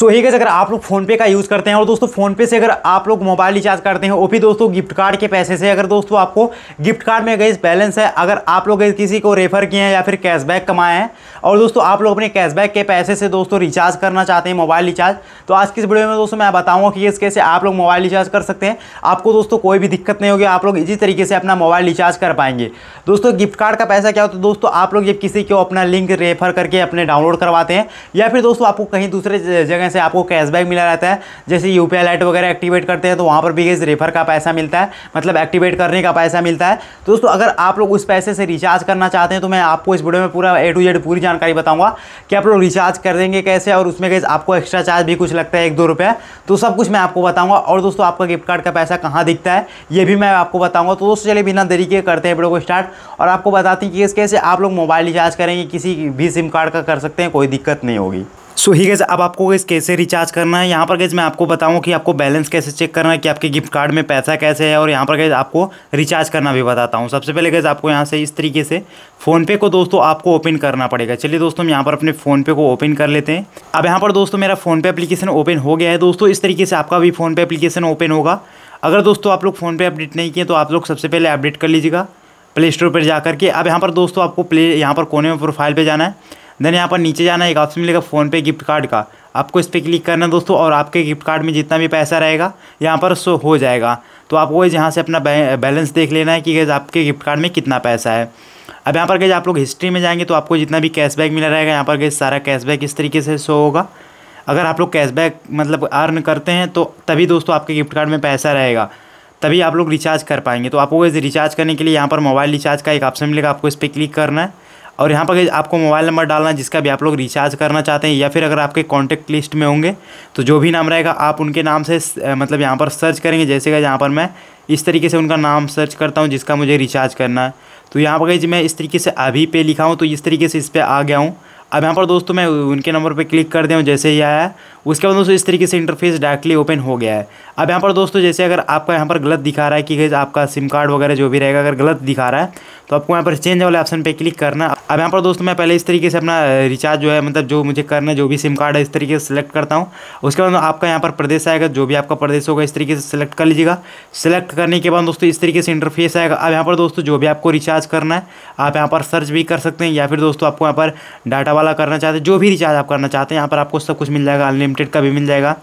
सो ही अगर आप लोग फोनपे का यूज़ करते हैं और दोस्तों फोनपे से अगर आप लोग मोबाइल रिचार्ज करते हैं वो भी दोस्तों गिफ्ट कार्ड के पैसे से अगर दोस्तों आपको गिफ्ट कार्ड में गई बैलेंस है अगर आप लोग किसी को रेफर किए हैं या फिर कैशबैक कमाए हैं और दोस्तों आप लोग अपने कैशबैक के पैसे से दोस्तों रिचार्ज करना चाहते हैं मोबाइल रिचार्ज तो आज की इस वीडियो में दोस्तों मैं बताऊँगा कि इस कैसे आप लोग मोबाइल रिचार्ज कर सकते हैं आपको दोस्तों कोई भी दिक्कत नहीं होगी आप लोग इसी तरीके से अपना मोबाइल रिचार्ज कर पाएंगे दोस्तों गिफ्ट कार्ड का पैसा क्या होता है दोस्तों आप लोग जब किसी को अपना लिंक रेफर करके अपने डाउनलोड करवाते हैं या फिर दोस्तों आपको कहीं दूसरे जगह से आपको कैशबैक मिला रहता है जैसे यू पी अलर्ट वगैरह एक्टिवेट करते हैं तो वहाँ पर भी इस रेफर का पैसा मिलता है मतलब एक्टिवेट करने का पैसा मिलता है दोस्तों अगर आप लोग उस पैसे से रिचार्ज करना चाहते हैं तो मैं आपको इस वीडियो में पूरा ए टू जेड पूरी जानकारी बताऊँगा कि आप लोग रिचार्ज कर देंगे कैसे और उसमें कैसे आपको एक्स्ट्रा चार्ज भी कुछ लगता है एक दो रुपये तो सब कुछ मैं आपको बताऊँगा और दोस्तों आपका गिफ्ट कार्ड का पैसा कहाँ दिखता है ये भी मैं आपको बताऊँगा तो दोस्तों चलिए बिना देरी के करते हैं वीडियो को स्टार्ट और आपको बताती हैं कि इस कैसे आप लोग मोबाइल रिचार्ज करेंगे किसी भी सिम कार्ड का कर सकते हैं कोई दिक्कत नहीं होगी सो ही गैस अब आपको गैस कैसे रिचार्ज करना है यहाँ पर गैस मैं आपको बताऊँ कि आपको बैलेंस कैसे चेक करना है कि आपके गिफ्ट कार्ड में पैसा कैसे है और यहाँ पर गैस आपको रिचार्ज करना भी बताता हूँ सबसे पहले गैस आपको यहाँ से इस तरीके से फ़ोनपे को दोस्तों आपको ओपन करना पड़ेगा चलिए दोस्तों हम यहाँ पर अपने फ़ोनपे को ओपन कर लेते हैं अब यहाँ पर दोस्तों मेरा फ़ोनपे अप्लीकेशन ओपन हो गया है दोस्तों इस तरीके से आपका भी फ़ोनपे अप्लीकेशन ओपन होगा अगर दोस्तों आप लोग फ़ोन पे अपडेट नहीं किए तो आप लोग सबसे पहले अपडेट कर लीजिएगा प्ले स्टोर पर जा करके अब यहाँ पर दोस्तों आपको प्ले यहाँ पर कोने में प्रोफाइल पर जाना है देन यहाँ पर नीचे जाना एक ऑप्शन मिलेगा फ़ोनपे गिफ्ट कार्ड का आपको इस पर क्लिक करना है दोस्तों और आपके गिफ्ट कार्ड में जितना भी पैसा रहेगा यहाँ पर सो हो जाएगा तो आपको यहाँ से अपना बैलेंस देख लेना है कि आपके गिफ्ट कार्ड में कितना पैसा है अब यहाँ पर गए आप लोग हिस्ट्री में जाएंगे तो आपको जितना भी कैशबैक मिला रहेगा यहाँ पर गए सारा कैशबैक इस तरीके से शो होगा अगर आप लोग कैशबैक मतलब अर्न करते हैं तो तभी दोस्तों आपके गिफ्ट कार्ड में पैसा रहेगा तभी आप लोग रिचार्ज कर पाएंगे तो आपको रिचार्ज करने के लिए यहाँ पर मोबाइल रिचार्ज का एक ऑप्शन मिलेगा आपको इस पर क्लिक करना है और यहाँ पर आपको मोबाइल नंबर डालना जिसका भी आप लोग रिचार्ज करना चाहते हैं या फिर अगर आपके कॉन्टैक्ट लिस्ट में होंगे तो जो भी नाम रहेगा आप उनके नाम से मतलब यहाँ पर सर्च करेंगे जैसे कि यहाँ पर मैं इस तरीके से उनका नाम सर्च करता हूँ जिसका मुझे रिचार्ज करना है तो यहाँ पर गई मैं इस तरीके से अभी पे लिखा हूँ तो इस तरीके से इस पर आ गया हूँ अब यहाँ पर दोस्तों मैं उनके नंबर पर क्लिक कर दिया हूँ जैसे ही आया उसके बाद दोस्तों इस तरीके से इंटरफेस डायरेक्टली ओपन हो गया है अब यहाँ पर दोस्तों जैसे अगर आपका यहाँ पर गलत दिखा रहा है कि आपका सिम कार्ड वगैरह जो भी रहेगा अगर गलत दिखा रहा है तो आपको यहाँ पर चेंज वाले ऑप्शन पर क्लिक करना अब यहाँ पर दोस्तों मैं पहले इस तरीके से अपना रिचार्ज जो है मतलब जो मुझे करना है जो भी सिम कार्ड है इस तरीके से सिलेक्ट करता हूँ उसके बाद आपका यहाँ पर प्रदेश आएगा जो भी आपका प्रदेश होगा इस तरीके से सिलेक्ट कर लीजिएगा सिलेक्ट करने के बाद दोस्तों इस तरीके से इंटरफेस आएगा अब यहाँ पर दोस्तों जो भी आपको रिचार्ज करना है आप यहाँ पर सर्च भी कर सकते हैं या फिर दोस्तों आपको यहाँ पर डाटा वाला करना चाहते हैं जो भी रिचार्ज आप करना चाहते हैं यहाँ पर आपको सब कुछ मिल जाएगा अनलिमिटेड लिमिटेड का भी मिल जाएगा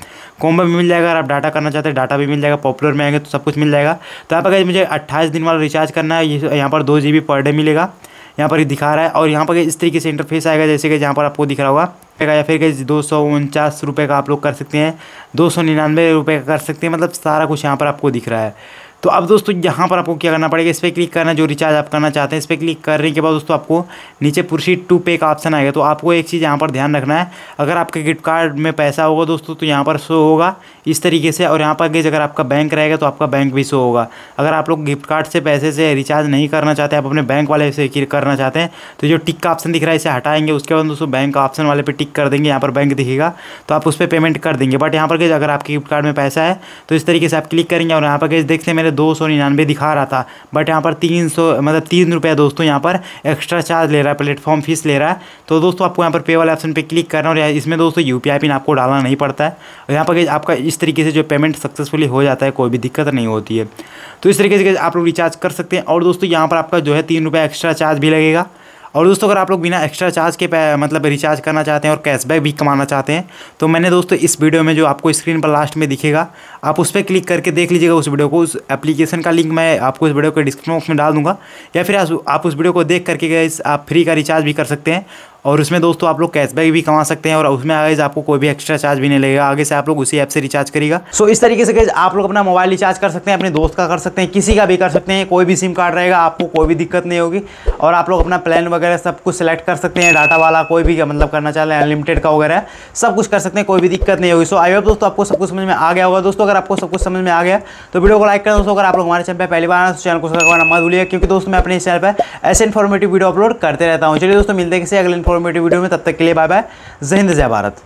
कॉम्बो भी मिल जाएगा अगर आप डाटा करना चाहते हैं डाटा भी मिल जाएगा पॉपुलर में आएंगे तो सब कुछ मिल जाएगा तो आप अगर मुझे अट्ठाईस दिन वाला रिचार्ज करना है यहाँ पर दो जी पर डे मिलेगा यहाँ पर दिखा रहा है और यहाँ पर इस तरीके से इंटरफेस आएगा जैसे कि जहाँ पर आपको दिख रहा होगा या फिर दो सौ उनचास रुपये का आप लोग कर सकते हैं दो सौ निन्यानवे रुपये का कर सकते हैं मतलब सारा कुछ यहाँ पर आपको दिख रहा है तो अब दोस्तों यहाँ पर आपको क्या करना पड़ेगा इस पर क्लिक करना जो रिचार्ज आप करना चाहते हैं इस पर क्लिक करने के बाद दोस्तों आपको नीचे प्रोसीड टू पे का ऑप्शन आएगा तो आपको एक चीज़ यहाँ पर ध्यान रखना है अगर आपके गिफ्ट कार्ड में पैसा होगा दोस्तों तो यहाँ पर शो होगा इस तरीके से और यहाँ पर आगे अगर आपका बैंक रहेगा तो आपका बैंक भी शो होगा अगर आप लोग गिफ्ट कार्ड से पैसे से रिचार्ज नहीं करना चाहते आप अपने बैंक वाले से करना चाहते हैं तो जो टिक का ऑप्शन दिख रहा है इसे हटाएंगे उसके बाद दोस्तों बैंक का ऑप्शन वाले पर टिक कर देंगे यहाँ पर बैंक दिखेगा तो आप उस पर पेमेंट कर देंगे बट यहाँ पर अगर आपके गिफ्ट कार्ड में पैसा है तो इस तरीके से आप क्लिक करेंगे और यहाँ पर देख सकते हैं मेरे दो सौ निन्यानवे दिखा रहा था बट यहाँ पर तीन सौ मतलब तीन रुपये दोस्तों यहाँ पर एक्स्ट्रा चार्ज ले रहा है प्लेटफॉर्म फीस ले रहा है तो दोस्तों आपको यहाँ पर पे वाले ऑप्शन पर क्लिक करना और इसमें दोस्तों यू पिन आपको डालना नहीं पड़ता है यहाँ पर आपका इस तरीके से जो पेमेंट सक्सेसफुली हो जाता है कोई भी दिक्कत नहीं होती है तो इस तरीके से आप लोग रिचार्ज कर सकते हैं और दोस्तों यहाँ पर आपका जो है तीन रुपया एक्स्ट्रा चार्ज भी लगेगा और दोस्तों अगर आप लोग बिना एक्स्ट्रा चार्ज के मतलब रिचार्ज करना चाहते हैं और कैशबैक भी कमाना चाहते हैं तो मैंने दोस्तों इस वीडियो में जो आपको स्क्रीन पर लास्ट में दिखेगा आप उस पर क्लिक करके देख लीजिएगा उस वीडियो को उस एप्लीकेशन का लिंक मैं आपको इस वीडियो के डिस्क्रिप्शन बॉक्स में डाल दूँगा या फिर आप उस वीडियो को देख करके आप फ्री का रिचार्ज भी कर सकते हैं और उसमें दोस्तों आप लोग कैशबैक भी कमा सकते हैं और उसमें आगे आपको कोई भी एक्स्ट्रा चार्ज भी नहीं लगेगा आगे से आप लोग उसी ऐप से रिचार्ज करेगा सो इस तरीके से आप लोग अपना मोबाइल रिचार्ज कर सकते हैं अपने दोस्त का कर सकते हैं किसी का भी कर सकते हैं कोई भी सिम कार्ड रहेगा आपको कोई भी दिक्कत नहीं होगी और आप लोग अपना प्लान वगैरह सब कुछ सेलेक्ट कर सकते हैं डाटा वाला कोई भी मतलब करना चाह रहे हैं अनलिमिटेड का वगैरह सब कुछ कर सकते हैं कोई भी दिक्कत नहीं होगी सो आई होप दोस्तों आपको सब कुछ समझ में आ गया होगा दोस्तों अगर आपको सब कुछ समझ में आ गया तो वीडियो को लाइक करें दोस्तों अगर आप लोग हमारे चैनल पर पहली बार आना तो चैनल को सब्सक्राइब करना मत भूलिएगा क्योंकि दोस्तों मैं अपने चैनल पर ऐसे इन्फॉर्मेटिव वीडियो अपलोड करते रहता हूँ चलिए दोस्तों मिलते हैं किसी अगले इन्फॉर्म इन्फॉर्मेटिव वीडियो में तब तक के लिए बाय बाय जय हिंद जय भारत